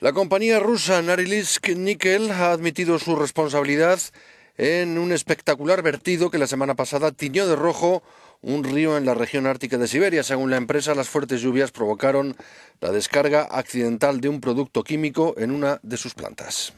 La compañía rusa Narilisk Nickel ha admitido su responsabilidad en un espectacular vertido que la semana pasada tiñó de rojo un río en la región ártica de Siberia. Según la empresa, las fuertes lluvias provocaron la descarga accidental de un producto químico en una de sus plantas.